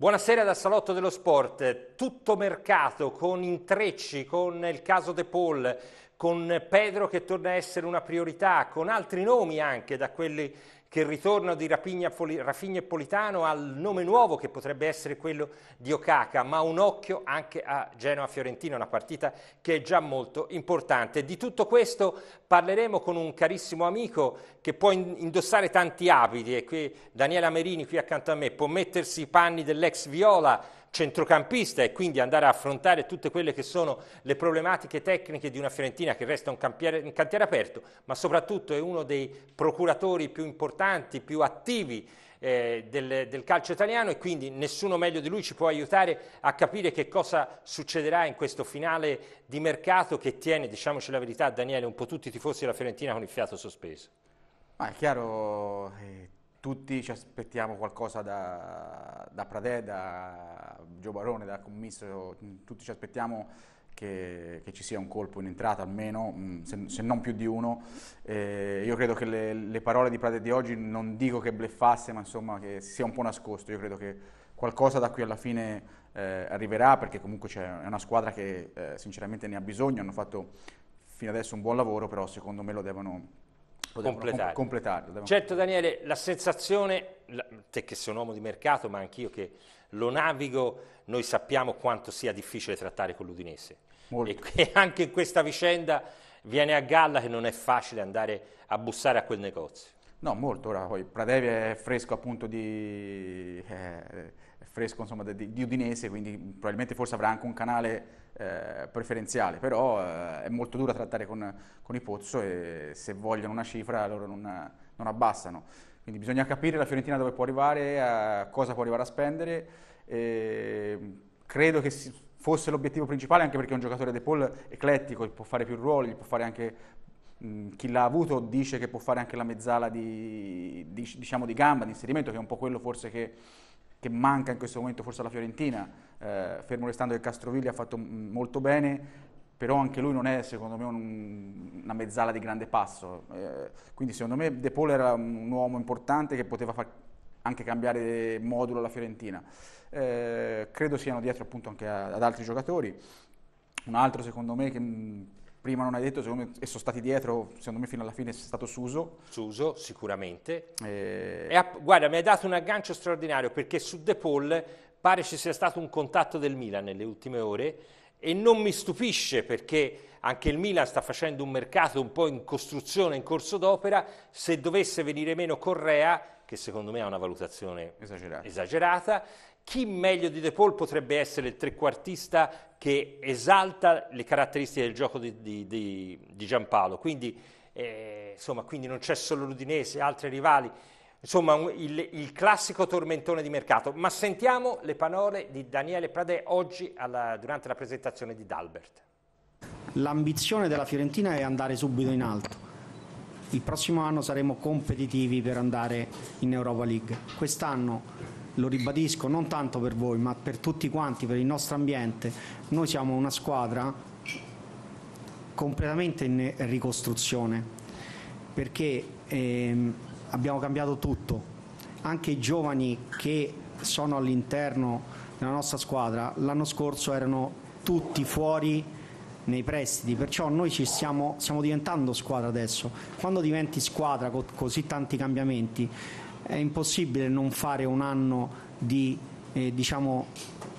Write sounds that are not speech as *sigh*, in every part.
Buonasera dal Salotto dello Sport, tutto mercato con intrecci, con il caso De Paul, con Pedro che torna a essere una priorità, con altri nomi anche da quelli che il ritorno di Rafinha e Politano ha nome nuovo che potrebbe essere quello di Okaka, ma un occhio anche a Genoa-Fiorentina, una partita che è già molto importante. Di tutto questo parleremo con un carissimo amico che può indossare tanti abiti e qui Daniela Merini qui accanto a me può mettersi i panni dell'ex Viola, centrocampista e quindi andare a affrontare tutte quelle che sono le problematiche tecniche di una Fiorentina che resta un, campiere, un cantiere aperto, ma soprattutto è uno dei procuratori più importanti, più attivi eh, del, del, calcio italiano e quindi nessuno meglio di lui ci può aiutare a capire che cosa succederà in questo finale di mercato che tiene, diciamoci la verità, Daniele, un po' tutti i tifosi della Fiorentina con il fiato sospeso. Ma è chiaro, eh, tutti ci aspettiamo qualcosa da, da Pradè, da Gio Barone, da Commisso, tutti ci aspettiamo che, che, ci sia un colpo in entrata almeno, mm, se, se non più di uno. Eh, io credo che le, le, parole di Pradè di oggi non dico che bleffasse, ma insomma che sia un po' nascosto. Io credo che qualcosa da qui alla fine eh, arriverà perché comunque c'è una squadra che eh, sinceramente ne ha bisogno, hanno fatto fino adesso un buon lavoro, però secondo me lo devono completarlo. completarlo certo Daniele, la sensazione, te che sei un uomo di mercato, ma anch'io che lo navigo, noi sappiamo quanto sia difficile trattare con l'Udinese. Molto. E *laughs* anche in questa vicenda viene a galla che non è facile andare a bussare a quel negozio. No, molto, ora poi Pradevi è fresco appunto di, eh, fresco, insomma, di, di, Udinese, quindi probabilmente forse avrà anche un canale eh, preferenziale, però eh, è molto dura trattare con, con, i Pozzo e se vogliono una cifra loro non, non, abbassano. Quindi bisogna capire la Fiorentina dove può arrivare, a cosa può arrivare a spendere. Ehm, credo che si, fosse l'obiettivo principale anche perché è un giocatore De Paul eclettico, può fare più ruoli, può fare anche chi l'ha avuto dice che può fare anche la mezzala di, di, diciamo di gamba, di inserimento, che è un po' quello forse che, che manca in questo momento forse alla Fiorentina, eh, fermo restando che Castrovilli ha fatto molto bene, però anche lui non è secondo me un, una mezzala di grande passo, eh, quindi secondo me De Paul era un uomo importante che poteva far anche cambiare modulo alla Fiorentina. Eh, credo siano dietro appunto anche a, ad altri giocatori. Un altro secondo me che mh, prima non hai detto, secondo me, e sono stati dietro, secondo me fino alla fine è stato Suso. Suso, sicuramente. Eh, e... E a, guarda, mi hai dato un aggancio straordinario perché su De Paul pare ci sia stato un contatto del Milan nelle ultime ore e non mi stupisce perché anche il Milan sta facendo un mercato un po' in costruzione, in corso d'opera, se dovesse venire meno Correa, che secondo me ha una valutazione esagerata, esagerata chi meglio di De Paul potrebbe essere il trequartista che esalta le caratteristiche del gioco di, di, di, di Giampaolo? Quindi, eh, insomma, quindi non c'è solo l'Udinese, altri rivali insomma il, il, classico tormentone di mercato. Ma sentiamo le parole di Daniele Pradè oggi alla, durante la presentazione di Dalbert. L'ambizione della Fiorentina è andare subito in alto. Il prossimo anno saremo competitivi per andare in Europa League. Quest'anno lo ribadisco non tanto per voi ma per tutti quanti, per il nostro ambiente, noi siamo una squadra completamente in ricostruzione perché ehm, abbiamo cambiato tutto, anche i giovani che sono all'interno della nostra squadra l'anno scorso erano tutti fuori nei prestiti, perciò noi ci stiamo, stiamo diventando squadra adesso, quando diventi squadra con così tanti cambiamenti è impossibile non fare un anno di eh, diciamo,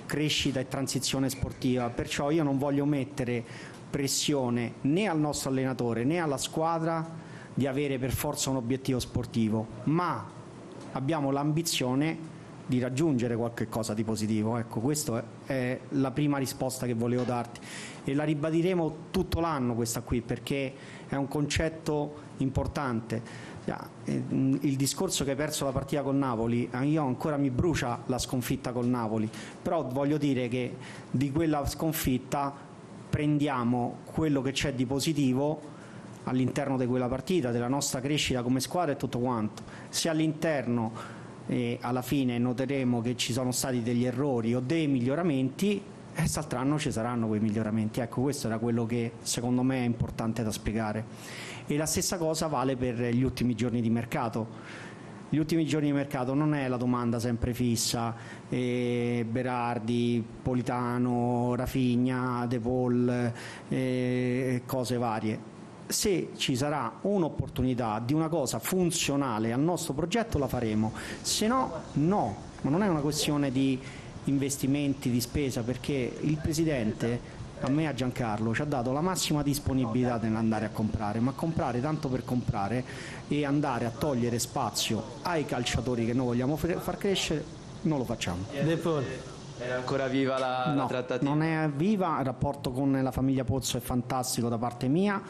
crescita e transizione sportiva, perciò io non voglio mettere pressione né al nostro allenatore né alla squadra di avere per forza un obiettivo sportivo, ma abbiamo l'ambizione di raggiungere qualcosa di positivo. Ecco, questa è la prima risposta che volevo darti e la ribadiremo tutto l'anno questa qui perché è un concetto importante. Cioè, eh, il discorso che hai perso la partita con Napoli, eh, io ancora mi brucia la sconfitta con Napoli, però voglio dire che di quella sconfitta prendiamo quello che c'è di positivo all'interno di quella partita, della nostra crescita come squadra e tutto quanto. Se all'interno e eh, alla fine noteremo che ci sono stati degli errori o dei miglioramenti, e saltranno ci saranno quei miglioramenti. Ecco, questo era quello che secondo me è importante da spiegare e la stessa cosa vale per gli ultimi giorni di mercato gli ultimi giorni di mercato non è la domanda sempre fissa eh, Berardi, Politano, Rafigna, De Paul eh, cose varie se ci sarà un'opportunità di una cosa funzionale al nostro progetto la faremo se no no ma non è una questione di investimenti di spesa perché il Presidente a me e a Giancarlo ci ha dato la massima disponibilità nell'andare a comprare, ma comprare tanto per comprare e andare a togliere spazio ai calciatori che noi vogliamo far crescere, non lo facciamo. De Paul. Era ancora viva la, no, la trattativa? Non è viva, il rapporto con la famiglia Pozzo è fantastico da parte mia,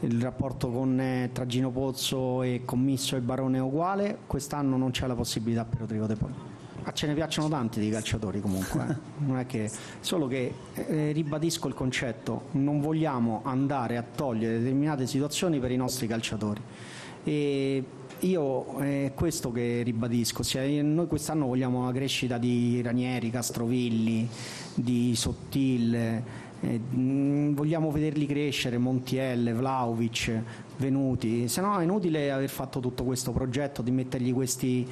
il rapporto con eh, Tragino Pozzo e Commisso e Barone è uguale, quest'anno non c'è la possibilità per Rodrigo De Poli. Ma ah, ce ne piacciono tanti di calciatori comunque, eh. *laughs* non è che, solo che eh, ribadisco il concetto, non vogliamo andare a togliere determinate situazioni per i nostri calciatori. E io è eh, questo che ribadisco, cioè, noi quest'anno vogliamo la crescita di Ranieri, Castrovilli, di Sottile, eh, mm, vogliamo vederli crescere, Montiel, Vlaovic, Venuti, se no è inutile aver fatto tutto questo progetto di mettergli questi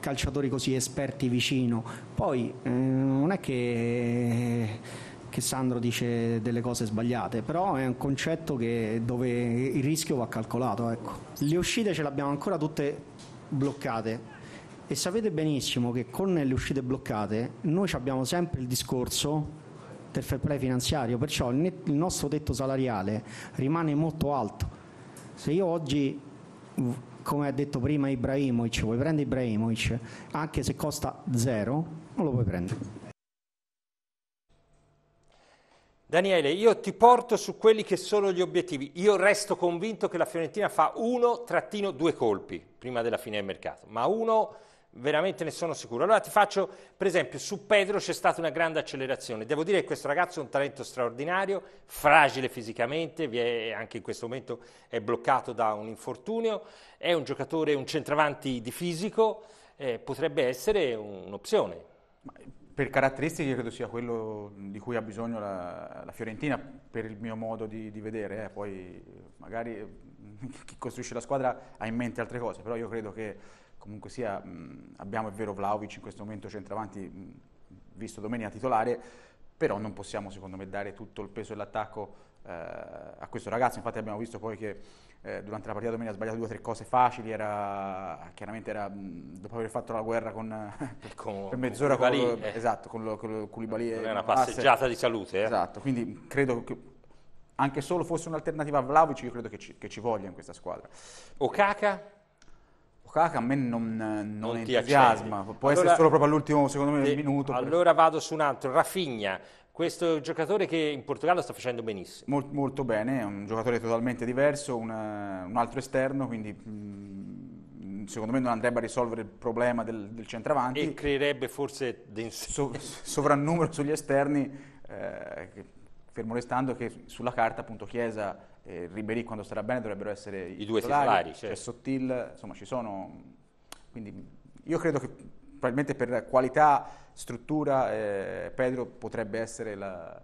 calciatori così esperti vicino. Poi eh, non è che, che, Sandro dice delle cose sbagliate, però è un concetto che, dove il rischio va calcolato. Ecco. Le uscite ce le abbiamo ancora tutte bloccate. E sapete benissimo che con le uscite bloccate noi abbiamo sempre il discorso del fair play finanziario, perciò il, nostro tetto salariale rimane molto alto. Se io oggi come ha detto prima Ibrahimovic, vuoi prendere Ibrahimovic, anche se costa zero, non lo puoi prendere. Daniele, io ti porto su quelli che sono gli obiettivi. Io resto convinto che la Fiorentina fa uno trattino due colpi prima della fine del mercato, ma uno veramente ne sono sicuro. Allora ti faccio, per esempio, su Pedro c'è stata una grande accelerazione. Devo dire che questo ragazzo è un talento straordinario, fragile fisicamente, è, anche in questo momento è bloccato da un infortunio, è un giocatore, un centravanti di fisico, eh, potrebbe essere un'opzione. Per caratteristiche credo sia quello di cui ha bisogno la, la Fiorentina, per il mio modo di, di vedere, eh. poi magari eh, *laughs* chi costruisce la squadra ha in mente altre cose, però io credo che comunque sia mh, mm, abbiamo è vero Vlaovic in questo momento centravanti mh, mm, visto domenica titolare però non possiamo secondo me dare tutto il peso dell'attacco eh, a questo ragazzo infatti abbiamo visto poi che eh, durante la partita domenica ha sbagliato due o tre cose facili era chiaramente era, mh, mm, dopo aver fatto la guerra con, *laughs* per mezz'ora con, Koulibaly, con, eh. esatto, con, con Koulibaly è una passeggiata di salute eh. esatto quindi credo che anche solo fosse un'alternativa a Vlaovic io credo che ci, che ci voglia in questa squadra Okaka Okaka a me non, non, non entusiasma, può allora, essere solo proprio all'ultimo, secondo me, de, minuto. Allora per... vado su un altro, Rafinha, questo giocatore che in Portogallo sta facendo benissimo. Mol, molto bene, è un giocatore totalmente diverso, una, un altro esterno, quindi... Mh, mm, secondo me non andrebbe a risolvere il problema del, del centravanti. E creerebbe forse so, sovrannumero sugli esterni, eh, che, fermo restando che sulla carta appunto Chiesa eh, Ribéry quando starà bene dovrebbero essere i, due titolari, certo. c'è cioè. Sottil, insomma ci sono, quindi io credo che probabilmente per qualità, struttura eh, Pedro potrebbe essere la,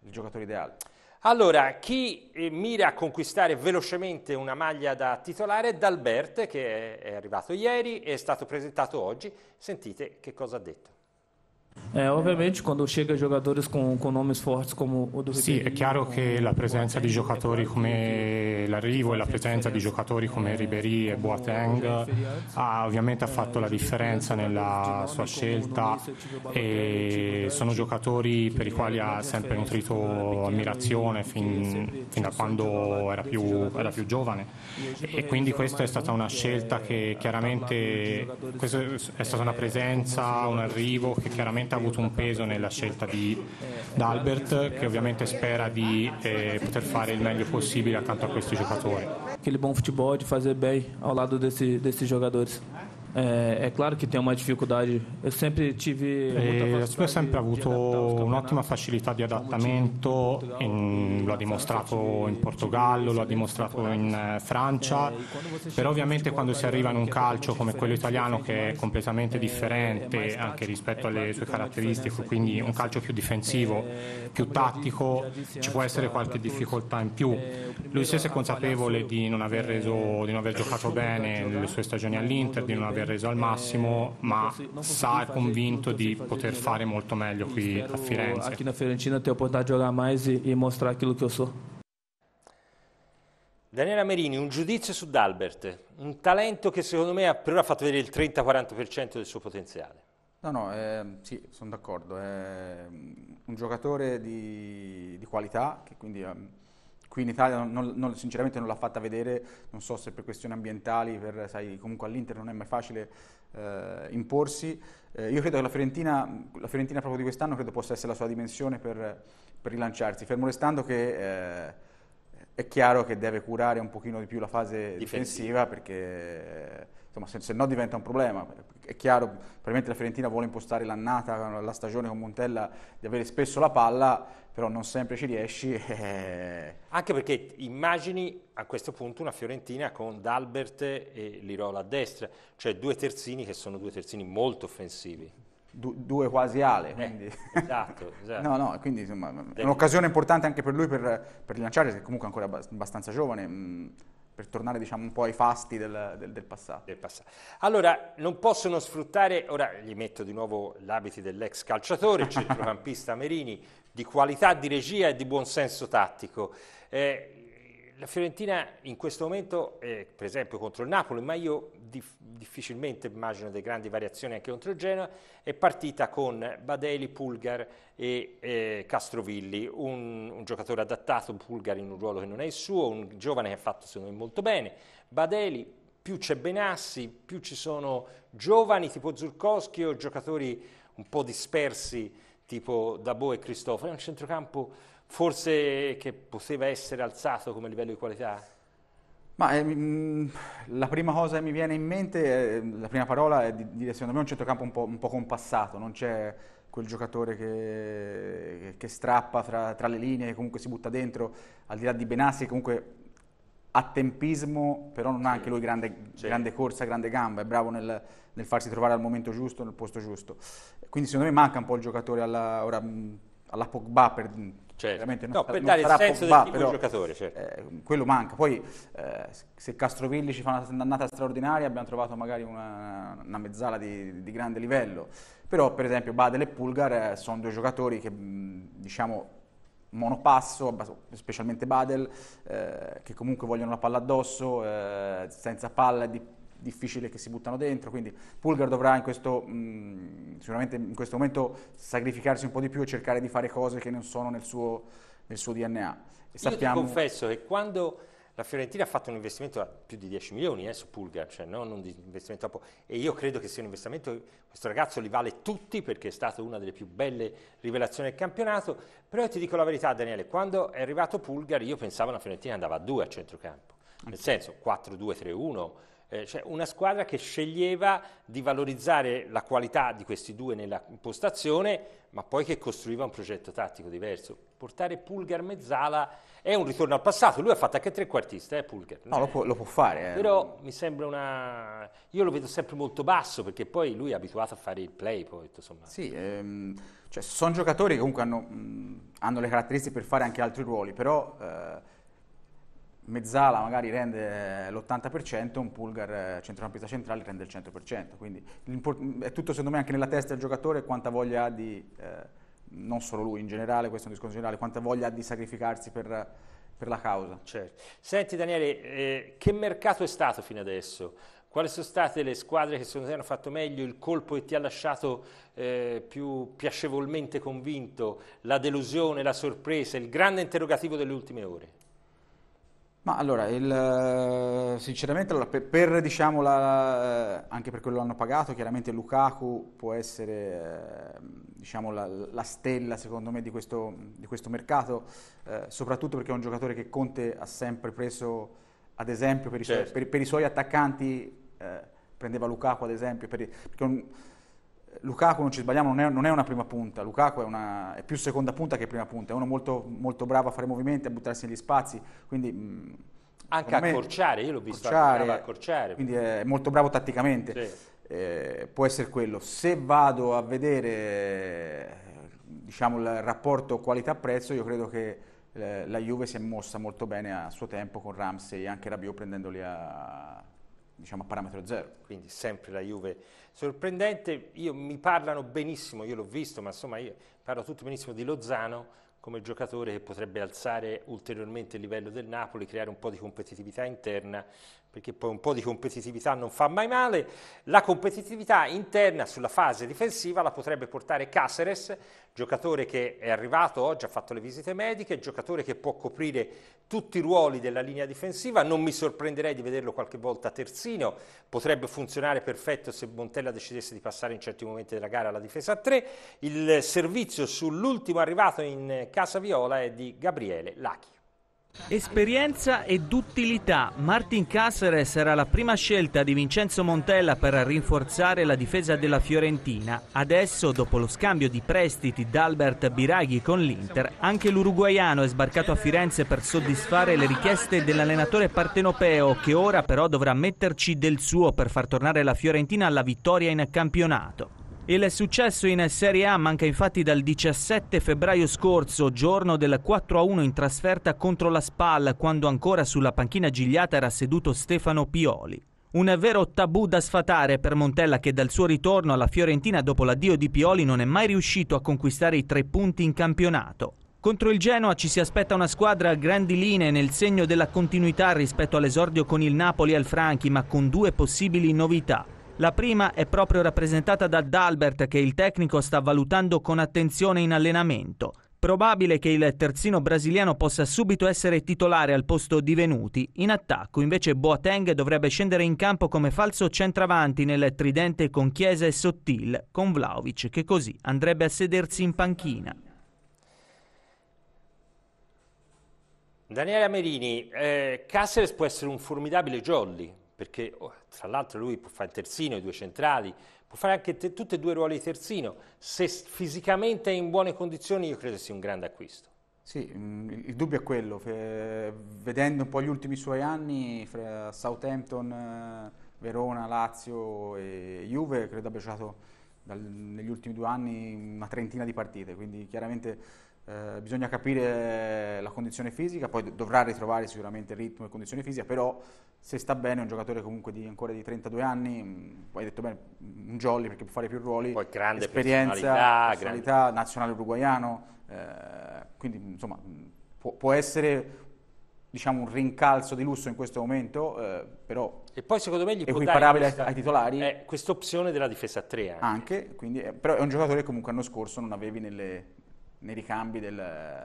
il giocatore ideale. Allora, chi eh, mira a conquistare velocemente una maglia da titolare è D'Albert, che è arrivato ieri e è stato presentato oggi. Sentite che cosa ha detto. Eh, ovviamente quando chega giocatori con, con nomi forti come o Sì, è chiaro che la presenza di giocatori come l'arrivo e la presenza di giocatori come Ribéry e Boateng eh, ha ovviamente ha eh, fatto la differenza nella sua scelta e sono giocatori per i quali ha sempre nutrito ammirazione fin, fin da quando era più, era più, giovane e quindi questa è stata una eh, scelta che chiaramente è stata una presenza, un arrivo che chiaramente ha avuto un peso nella scelta di D'Albert che ovviamente spera di eh, poter fare il meglio possibile accanto a questi giocatori. Aquele buon football de fazer bem ao lado desse, desses jogadores. Eh, è claro que tem uma dificuldade. Eu sempre tive. E sempre avuto un'ottima facilità di adattamento, lo ha dimostrato in Portogallo, lo ha dimostrato in Francia, eh, però ovviamente quando si arriva in un calcio come quello italiano che è completamente differente anche rispetto alle sue caratteristiche, eh, quindi un calcio più difensivo, eh, più tattico, ci può essere qualche difficoltà in più. Lui stesso è consapevole di non aver, reso, di non aver giocato bene nelle sue stagioni all'Inter, di non aver reso al massimo, eh, ma sa e convinto di poter fare molto meglio qui a Firenze. Aqui na Fiorentina ter a oportunidade de jogar mais e, e mostrar aquilo que eu sou. Daniela Merini, un giudizio su D'Albert, un talento che secondo me ha per ora fatto vedere il 30-40% del suo potenziale. No, no, eh, sì, sono d'accordo. È un giocatore di, di qualità che quindi... Eh, qui in Italia non, non, sinceramente non l'ha fatta vedere, non so se per questioni ambientali, per, sai, comunque all'Inter non è mai facile eh, imporsi. Eh, io credo che la Fiorentina, la Fiorentina proprio di quest'anno credo possa essere la sua dimensione per, per rilanciarsi, fermo restando che... Eh, è chiaro che deve curare un pochino di più la fase difensiva, difensiva perché insomma, se, se, no diventa un problema. È chiaro, probabilmente la Fiorentina vuole impostare l'annata, la stagione con Montella di avere spesso la palla, però non sempre ci riesci. *laughs* Eh. Anche perché immagini a questo punto una Fiorentina con D'Albert e Lirola a destra, cioè due terzini che sono due terzini molto offensivi du- due quasi ale. Eh, esatto, *laughs* esatto. no, no, quindi insomma è un'occasione importante anche per lui per, per rilanciare, che comunque è ancora abbastanza giovane. Mh, per tornare diciamo un po' ai fasti del, del, del, passato. del, passato. Allora, non possono sfruttare, ora gli metto di nuovo l'abiti dell'ex calciatore, centrocampista Merini, di qualità di regia e di buon senso tattico. Eh, la Fiorentina in questo momento, eh, per esempio contro il Napoli, ma io dif difficilmente immagino delle grandi variazioni anche contro il Genoa, è partita con Badeli, Pulgar e eh, Castrovilli, un, un, giocatore adattato, Pulgar in un ruolo che non è il suo, un giovane che ha fatto secondo me molto bene, Badeli più c'è Benassi, più ci sono giovani tipo Zurkowski o giocatori un po' dispersi tipo Dabo e Cristoforo, è un centrocampo forse che poteva essere alzato come livello di qualità? Ma ehm, la prima cosa che mi viene in mente, ehm, la prima parola è di dire secondo me è un centrocampo un po', un po compassato, non c'è quel giocatore che, che strappa tra, tra, le linee, che comunque si butta dentro, al di là di Benassi che comunque ha tempismo, però non ha sì. anche lui grande, sì. grande, corsa, grande gamba, è bravo nel, nel, farsi trovare al momento giusto, nel posto giusto. Quindi secondo me manca un po' il giocatore alla, ora, alla Pogba per Certo. Veramente no, non, per dare il senso Pogba, del tipo giocatore. Certo. Eh, quello manca. Poi eh, se Castrovilli ci fa un'annata straordinaria abbiamo trovato magari una, una mezzala di, di, grande livello. Però per esempio Badel e Pulgar eh, sono due giocatori che diciamo monopasso, specialmente Badel, eh, che comunque vogliono la palla addosso, eh, senza palla di difficile che si buttano dentro, quindi Pulgar dovrà in questo, mh, mm, sicuramente in questo momento sacrificarsi un po' di più e cercare di fare cose che non sono nel suo, nel suo DNA. E sappiamo... Io ti confesso che quando la Fiorentina ha fatto un investimento da più di 10 milioni eh, su Pulgar, cioè non un investimento troppo, e io credo che sia un investimento, questo ragazzo li vale tutti perché è stata una delle più belle rivelazioni del campionato, però io ti dico la verità Daniele, quando è arrivato Pulgar io pensavo la Fiorentina andava a 2 a centrocampo, nel senso 4-2-3-1, eh, cioè una squadra che sceglieva di valorizzare la qualità di questi due nella impostazione, ma poi che costruiva un progetto tattico diverso. Portare Pulgar Mezzala è un ritorno al passato, lui ha fatto anche trequartista, eh, Pulgar. No, lo può, lo può fare. Eh. Però mi sembra una... io lo vedo sempre molto basso, perché poi lui è abituato a fare il play, poi, insomma. Sì, ehm, cioè, sono giocatori che comunque hanno, mh, hanno, le caratteristiche per fare anche altri ruoli, però... Eh mezzala magari rende l'80%, un pulgar eh, centrocampista centrale rende il 100%, quindi mm, è tutto secondo me anche nella testa del giocatore quanta voglia ha di, eh, non solo lui in generale, questo è un discorso generale, quanta voglia ha di sacrificarsi per, per la causa. Certo. Senti Daniele, eh, che mercato è stato fino adesso? Quali sono state le squadre che secondo te hanno fatto meglio, il colpo che ti ha lasciato eh, più piacevolmente convinto, la delusione, la sorpresa, il grande interrogativo delle ultime ore? Ma allora, il, eh, sinceramente, allora, per, per, diciamo, la, eh, anche per quello l'hanno pagato, chiaramente Lukaku può essere eh, diciamo, la, la, stella, secondo me, di questo, di questo mercato, eh, soprattutto perché è un giocatore che Conte ha sempre preso, ad esempio, per i, certo. suoi, per, per i suoi, attaccanti, eh, prendeva Lukaku, ad esempio, perché un, Lukaku, non ci sbagliamo, non è, non è una prima punta, Lukaku è, una, è, più seconda punta che prima punta, è uno molto, molto bravo a fare movimenti, a buttarsi negli spazi, quindi... Mh, mm, Anche a accorciare, io l'ho visto accorciare, accorciare. Quindi è molto bravo tatticamente, sì. eh, può essere quello. Se vado a vedere diciamo, il rapporto qualità-prezzo, io credo che eh, la Juve si è mossa molto bene a suo tempo con Ramsey e anche Rabiot prendendoli a, diciamo, a parametro zero. Quindi sempre la Juve Sorprendente, io, mi parlano benissimo, io l'ho visto, ma insomma io parlo tutto benissimo di Lozano come giocatore che potrebbe alzare ulteriormente il livello del Napoli, creare un po' di competitività interna perché poi un po' di competitività non fa mai male, la competitività interna sulla fase difensiva la potrebbe portare Caceres, giocatore che è arrivato oggi, ha fatto le visite mediche, giocatore che può coprire tutti i ruoli della linea difensiva, non mi sorprenderei di vederlo qualche volta terzino, potrebbe funzionare perfetto se Montella decidesse di passare in certi momenti della gara alla difesa a 3, il servizio sull'ultimo arrivato in casa Viola è di Gabriele Lacchi. Esperienza ed utilità. Martin Caceres era la prima scelta di Vincenzo Montella per rinforzare la difesa della Fiorentina. Adesso, dopo lo scambio di prestiti d'Albert Biraghi con l'Inter, anche l'uruguaiano è sbarcato a Firenze per soddisfare le richieste dell'allenatore partenopeo, che ora però dovrà metterci del suo per far tornare la Fiorentina alla vittoria in campionato. Il successo in Serie A manca infatti dal 17 febbraio scorso, giorno del 4-1 in trasferta contro la Spal, quando ancora sulla panchina gigliata era seduto Stefano Pioli. Un vero tabù da sfatare per Montella che dal suo ritorno alla Fiorentina dopo l'addio di Pioli non è mai riuscito a conquistare i tre punti in campionato. Contro il Genoa ci si aspetta una squadra a grandi linee nel segno della continuità rispetto all'esordio con il Napoli al Franchi, ma con due possibili novità. La prima è proprio rappresentata da Dalbert che il tecnico sta valutando con attenzione in allenamento. Probabile che il terzino brasiliano possa subito essere titolare al posto di Venuti. In attacco invece Boateng dovrebbe scendere in campo come falso centravanti nel tridente con Chiesa e Sottil, con Vlaovic che così andrebbe a sedersi in panchina. Daniele Amerini, eh, Caceres può essere un formidabile jolly, perché oh, tra l'altro lui può fare il terzino, i due centrali, può fare anche te, tutti e due i ruoli terzino, se fisicamente è in buone condizioni io credo sia un grande acquisto. Sì, mm, il dubbio è quello, vedendo un po' gli ultimi suoi anni fra Southampton, Verona, Lazio e Juve, credo abbia giocato negli ultimi due anni una trentina di partite, quindi chiaramente eh, bisogna capire la condizione fisica, poi dovrà ritrovare sicuramente il ritmo e condizione fisica, però se sta bene è un giocatore comunque di, ancora di 32 anni, mm, hai detto bene, mm, un jolly perché può fare più ruoli, poi grande esperienza, personalità, personalità grande... nazionale uruguaiano, eh, quindi insomma mm, può, può essere diciamo, un rincalzo di lusso in questo momento, eh, però e poi secondo me gli può equiparabile questa, ai titolari. Eh, questa opzione della difesa a tre anche. anche quindi, eh, però è un giocatore che comunque l'anno scorso non avevi nelle, nei ricambi del,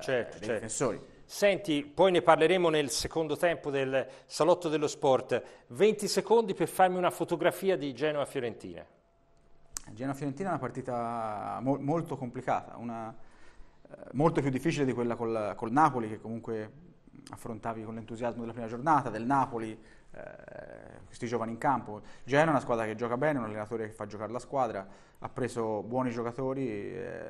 certo, dei certo. difensori. Senti, poi ne parleremo nel secondo tempo del salotto dello sport. 20 secondi per farmi una fotografia di Genoa-Fiorentina. Genoa-Fiorentina è una partita mo- molto complicata, una, eh, molto più difficile di quella col, col, Napoli che comunque affrontavi con l'entusiasmo della prima giornata, del Napoli, eh, questi giovani in campo. Genoa è una squadra che gioca bene, un allenatore che fa giocare la squadra, ha preso buoni giocatori. Eh,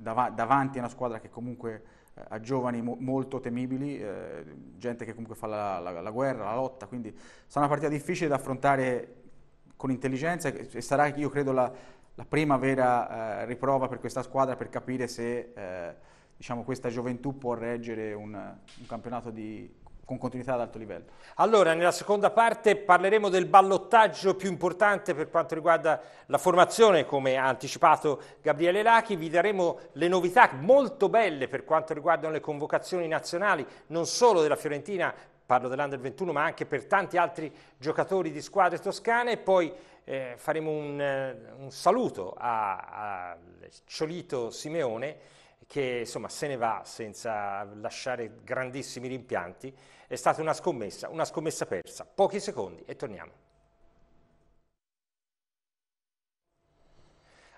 dav- davanti a una squadra che comunque eh, ha giovani mo- molto temibili, eh, gente che comunque fa la, la, la, guerra, la lotta, quindi sarà una partita difficile da affrontare con intelligenza e, sarà, io credo, la, la prima vera eh, riprova per questa squadra per capire se eh, diciamo, questa gioventù può reggere un, un campionato di, con continuità ad alto livello. Allora, nella seconda parte parleremo del ballottaggio più importante per quanto riguarda la formazione, come ha anticipato Gabriele Lachi, vi daremo le novità molto belle per quanto riguardano le convocazioni nazionali, non solo della Fiorentina, parlo dell'Under 21, ma anche per tanti altri giocatori di squadre toscane e poi eh, faremo un, eh, un saluto a, a Ciolito Simeone che insomma, se ne va senza lasciare grandissimi rimpianti, è stata una scommessa, una scommessa persa. Pochi secondi e torniamo.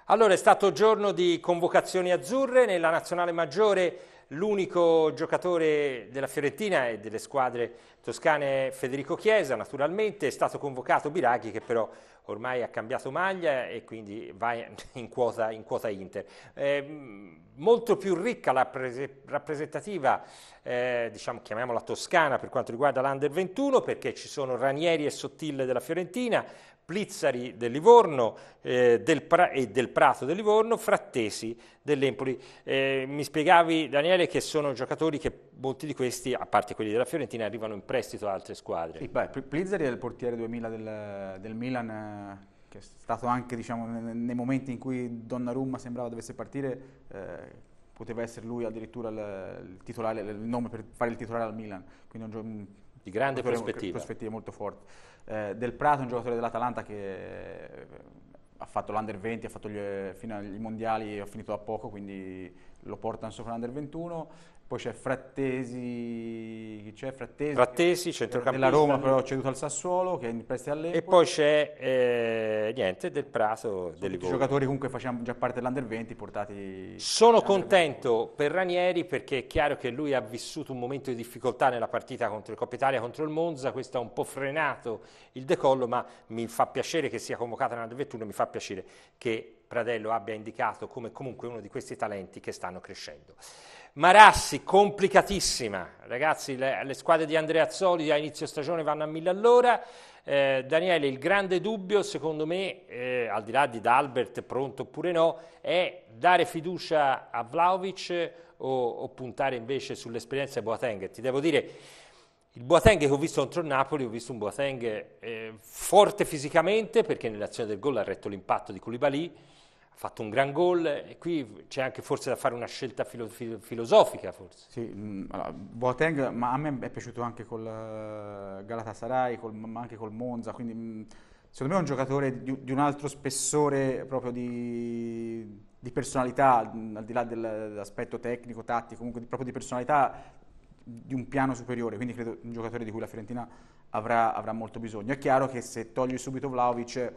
Allora è stato giorno di convocazioni azzurre, nella nazionale maggiore L'unico giocatore della Fiorentina e delle squadre toscane Federico Chiesa, naturalmente, è stato convocato Biraghi che però ormai ha cambiato maglia e quindi va in quota, in quota Inter. Eh, molto più ricca la rappresentativa, eh, diciamo, chiamiamola toscana per quanto riguarda l'Under 21 perché ci sono Ranieri e Sottile della Fiorentina, Plizzari del Livorno eh, del e del Prato del Livorno, Frattesi dell'Empoli. Eh, mi spiegavi Daniele che sono giocatori che molti di questi, a parte quelli della Fiorentina, arrivano in prestito ad altre squadre. Sì, beh, Plizzari è il portiere 2000 del, del Milan, eh, che è stato anche diciamo, nei momenti in cui Donnarumma sembrava dovesse partire eh, poteva essere lui addirittura il, il, titolare, il nome per fare il titolare al Milan, quindi un, di grande prospettiva. prospettive molto forti. Eh, Del Prato un giocatore dell'Atalanta che eh, ha fatto l'Under 20, ha fatto gli, eh, fino agli mondiali, ha finito da poco, quindi lo portano sopra l'Under 21, poi c'è Frattesi, chi c'è? Frattesi, Frattesi centrocampista. Della Roma però ceduto al Sassuolo, che è in prestito all'Empoli. E poi c'è, eh, niente, Del Prato, del I giocatori comunque facevano già parte dell'Under 20, portati... Sono contento per Ranieri perché è chiaro che lui ha vissuto un momento di difficoltà nella partita contro il Coppa Italia, contro il Monza, questo ha un po' frenato il decollo, ma mi fa piacere che sia convocata l'Under 21, mi fa piacere che Pradello abbia indicato come comunque uno di questi talenti che stanno crescendo. Marassi, complicatissima, ragazzi le, le squadre di Andrea Zoli a inizio stagione vanno a mille all'ora, eh, Daniele il grande dubbio secondo me, eh, al di là di D'Albert pronto oppure no, è dare fiducia a Vlaovic o, o puntare invece sull'esperienza di Boateng. Ti devo dire, il Boateng che ho visto contro il Napoli, ho visto un Boateng eh, forte fisicamente perché nell'azione del gol ha retto l'impatto di Koulibaly, ha fatto un gran gol e qui c'è anche forse da fare una scelta filo- filosofica forse. Sì, mm, allora, Boateng, ma a me è piaciuto anche col eh, Galatasaray, col, ma anche col Monza, quindi mm, secondo me è un giocatore di, di un altro spessore proprio di, di, personalità, mm, al di là dell'aspetto tecnico, tattico, comunque di, proprio di personalità di un piano superiore, quindi credo un giocatore di cui la Fiorentina avrà, avrà molto bisogno. È chiaro che se togli subito Vlaovic,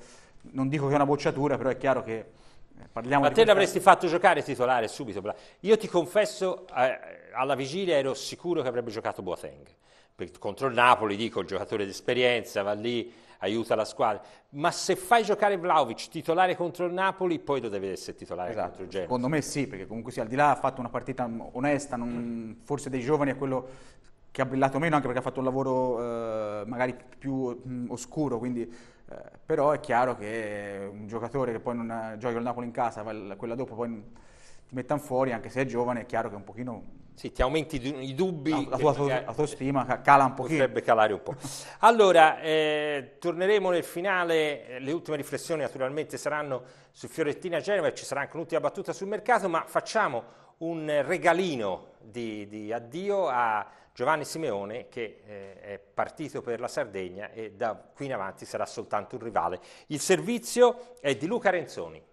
non dico che è una bocciatura, però è chiaro che eh, parliamo Ma te l'avresti fatto giocare titolare subito. Io ti confesso, eh, alla vigilia ero sicuro che avrebbe giocato Boateng. contro il Napoli, dico, il giocatore d'esperienza, va lì, aiuta la squadra. Ma se fai giocare Vlaovic titolare contro il Napoli, poi lo deve essere titolare esatto. contro il Genoa. Secondo me sì, perché comunque sì, al di là ha fatto una partita onesta, non, forse dei giovani è quello che ha brillato meno, anche perché ha fatto un lavoro eh, magari più mh, mm, oscuro, quindi eh, però è chiaro che un giocatore che poi non ha, gioca il Napoli in casa, quella dopo poi ti mettono fuori, anche se è giovane, è chiaro che un pochino... Sì, ti aumenti i dubbi. La, tua autostima cala un pochino. Potrebbe calare un po'. allora, eh, torneremo nel finale, eh, le ultime riflessioni naturalmente saranno su Fiorettina Genova, e ci sarà anche un'ultima battuta sul mercato, ma facciamo un regalino di, di addio a Giovanni Simeone che eh, è partito per la Sardegna e da qui in avanti sarà soltanto un rivale. Il servizio è di Luca Renzoni.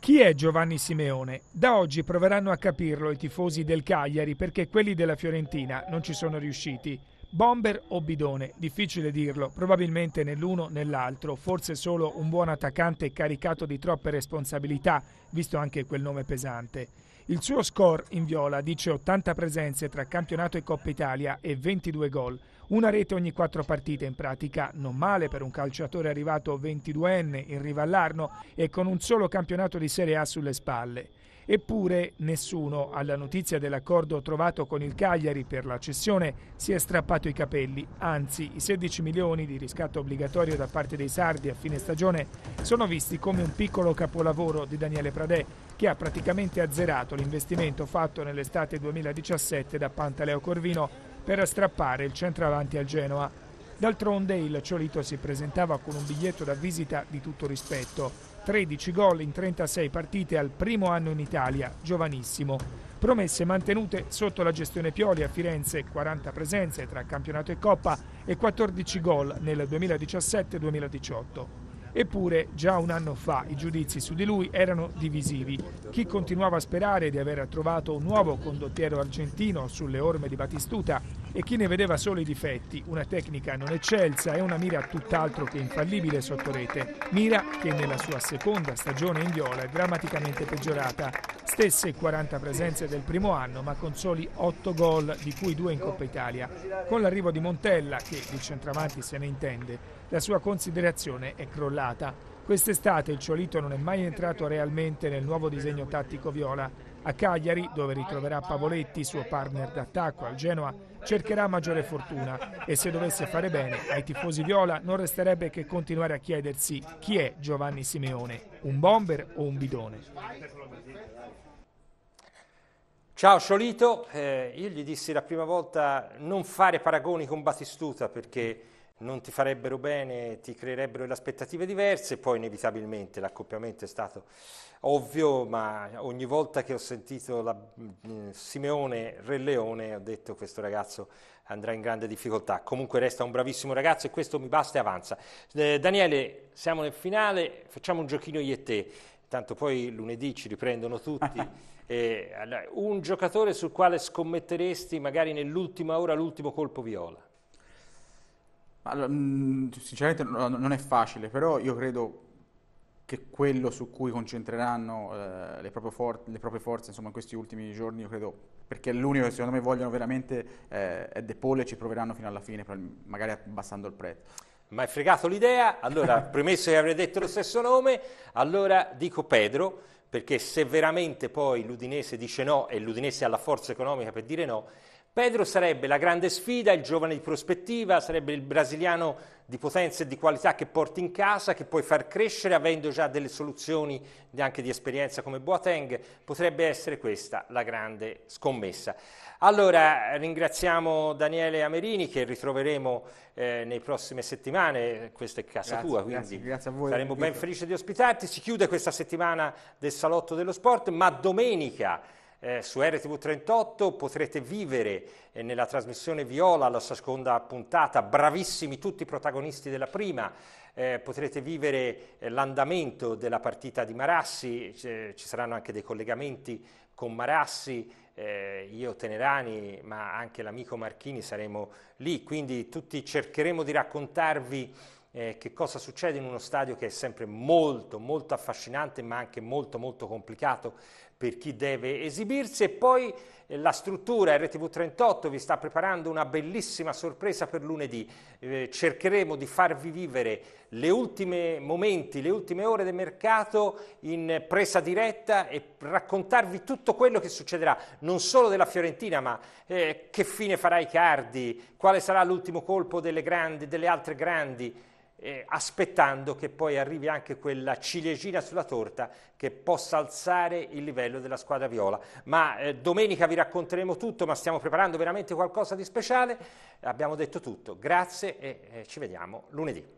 Chi è Giovanni Simeone? Da oggi proveranno a capirlo i tifosi del Cagliari perché quelli della Fiorentina non ci sono riusciti. Bomber o bidone? Difficile dirlo, probabilmente nell'uno nell'altro, forse solo un buon attaccante caricato di troppe responsabilità, visto anche quel nome pesante. Il suo score in viola dice 80 presenze tra campionato e Coppa Italia e 22 gol. Una rete ogni quattro partite in pratica, non male per un calciatore arrivato 22enne in riva all'Arno e con un solo campionato di Serie A sulle spalle. Eppure nessuno alla notizia dell'accordo trovato con il Cagliari per la cessione si è strappato i capelli, anzi i 16 milioni di riscatto obbligatorio da parte dei sardi a fine stagione sono visti come un piccolo capolavoro di Daniele Pradè che ha praticamente azzerato l'investimento fatto nell'estate 2017 da Pantaleo Corvino per strappare il centravanti al Genoa. D'altronde il Ciolito si presentava con un biglietto da visita di tutto rispetto, 13 gol in 36 partite al primo anno in Italia, giovanissimo. Promesse mantenute sotto la gestione Pioli a Firenze, 40 presenze tra campionato e coppa e 14 gol nel 2017-2018. Eppure già un anno fa i giudizi su di lui erano divisivi. Chi continuava a sperare di aver trovato un nuovo condottiero argentino sulle orme di Batistuta e chi ne vedeva solo i difetti, una tecnica non eccelsa e una mira tutt'altro che infallibile sotto rete, mira che nella sua seconda stagione in viola è drammaticamente peggiorata, stesse 40 presenze del primo anno ma con soli 8 gol di cui 2 in Coppa Italia. Con l'arrivo di Montella, che di centravanti se ne intende, la sua considerazione è crollata. Quest'estate il Ciolito non è mai entrato realmente nel nuovo disegno tattico viola. A Cagliari, dove ritroverà Pavoletti, suo partner d'attacco al Genoa, cercherà maggiore fortuna e se dovesse fare bene ai tifosi viola non resterebbe che continuare a chiedersi chi è Giovanni Simeone, un bomber o un bidone. Ciao Sciolito, eh, io gli dissi la prima volta non fare paragoni con Batistuta perché non ti farebbero bene, ti creerebbero delle aspettative diverse, poi inevitabilmente l'accoppiamento è stato ovvio, ma ogni volta che ho sentito la, mm, Simeone Re Leone ho detto questo ragazzo andrà in grande difficoltà, comunque resta un bravissimo ragazzo e questo mi basta e avanza. Eh, Daniele, siamo nel finale, facciamo un giochino io e te, tanto poi lunedì ci riprendono tutti. *laughs* eh, un giocatore sul quale scommetteresti magari nell'ultima ora l'ultimo colpo viola? Allora, mm, sinceramente non è facile, però io credo che quello su cui concentreranno eh, le, proprie for- le, proprie forze insomma, in questi ultimi giorni, io credo, perché è l'unico che secondo me vogliono veramente eh, è De Paul e ci proveranno fino alla fine, magari abbassando il prezzo. Ma è fregato l'idea, allora *laughs* premesso che avrei detto lo stesso nome, allora dico Pedro, perché se veramente poi l'Udinese dice no e l'Udinese ha la forza economica per dire no, Pedro sarebbe la grande sfida, il giovane di prospettiva, sarebbe il brasiliano di potenza e di qualità che porti in casa, che puoi far crescere avendo già delle soluzioni anche di esperienza come Boateng, potrebbe essere questa la grande scommessa. Allora ringraziamo Daniele Amerini che ritroveremo eh, nei prossime settimane, questa è casa grazie, tua, quindi grazie, grazie a voi, saremo ben felici di ospitarti. Si chiude questa settimana del Salotto dello Sport, ma domenica eh, su RTV38 potrete vivere eh, nella trasmissione Viola, la seconda puntata, bravissimi tutti i protagonisti della prima, eh, potrete vivere eh, l'andamento della partita di Marassi, ci saranno anche dei collegamenti con Marassi, eh, io Tenerani, ma anche l'amico Marchini saremo lì, quindi tutti cercheremo di raccontarvi eh, che cosa succede in uno stadio che è sempre molto molto affascinante ma anche molto molto complicato per chi deve esibirsi e poi eh, la struttura RTV38 vi sta preparando una bellissima sorpresa per lunedì. Eh, cercheremo di farvi vivere le ultime momenti, le ultime ore del mercato in presa diretta e raccontarvi tutto quello che succederà, non solo della Fiorentina, ma eh, che fine farà Icardi, quale sarà l'ultimo colpo delle, grandi, delle altre grandi eh, aspettando che poi arrivi anche quella ciliegina sulla torta che possa alzare il livello della squadra viola. Ma eh, domenica vi racconteremo tutto, ma stiamo preparando veramente qualcosa di speciale. Abbiamo detto tutto, grazie e eh, ci vediamo lunedì.